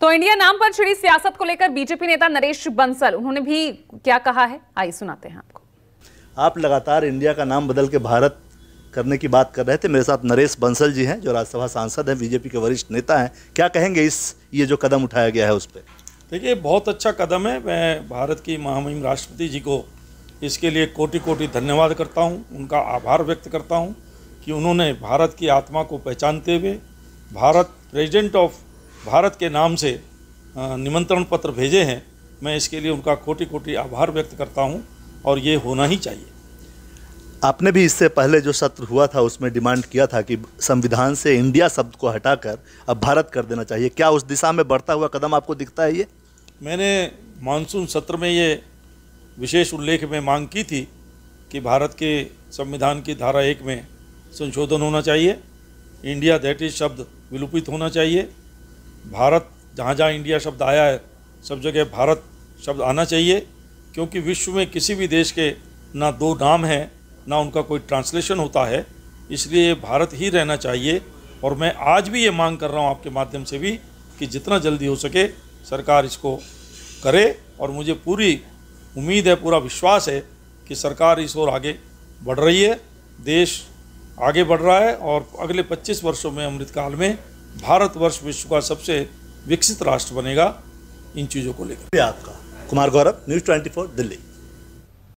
तो इंडिया नाम पर छिड़ी सियासत को लेकर बीजेपी नेता नरेश बंसल उन्होंने भी क्या कहा है आइए सुनाते हैं आपको आप लगातार इंडिया का नाम बदल के भारत करने की बात कर रहे थे मेरे साथ नरेश बंसल जी हैं जो राज्यसभा सांसद हैं बीजेपी के वरिष्ठ नेता हैं क्या कहेंगे इस ये जो कदम उठाया गया है उस पर देखिए बहुत अच्छा कदम है मैं भारत की महामहिम राष्ट्रपति जी को इसके लिए कोटि कोटि धन्यवाद करता हूँ उनका आभार व्यक्त करता हूँ कि उन्होंने भारत की आत्मा को पहचानते हुए भारत प्रेजेंट ऑफ भारत के नाम से निमंत्रण पत्र भेजे हैं मैं इसके लिए उनका कोटि कोटि आभार व्यक्त करता हूँ और ये होना ही चाहिए आपने भी इससे पहले जो सत्र हुआ था उसमें डिमांड किया था कि संविधान से इंडिया शब्द को हटाकर अब भारत कर देना चाहिए क्या उस दिशा में बढ़ता हुआ कदम आपको दिखता है ये मैंने मानसून सत्र में ये विशेष उल्लेख में मांग की थी कि भारत के संविधान की धारा एक में संशोधन होना चाहिए इंडिया दैट इज शब्द विलुपित होना चाहिए भारत जहाँ जहाँ इंडिया शब्द आया है सब जगह भारत शब्द आना चाहिए क्योंकि विश्व में किसी भी देश के ना दो नाम हैं ना उनका कोई ट्रांसलेशन होता है इसलिए भारत ही रहना चाहिए और मैं आज भी ये मांग कर रहा हूँ आपके माध्यम से भी कि जितना जल्दी हो सके सरकार इसको करे और मुझे पूरी उम्मीद है पूरा विश्वास है कि सरकार इस ओर आगे बढ़ रही है देश आगे बढ़ रहा है और अगले 25 वर्षों में अमृतकाल में भारतवर्ष विश्व का सबसे विकसित राष्ट्र बनेगा इन चीज़ों को लेकर आपका कुमार गौरव न्यूज़ ट्वेंटी दिल्ली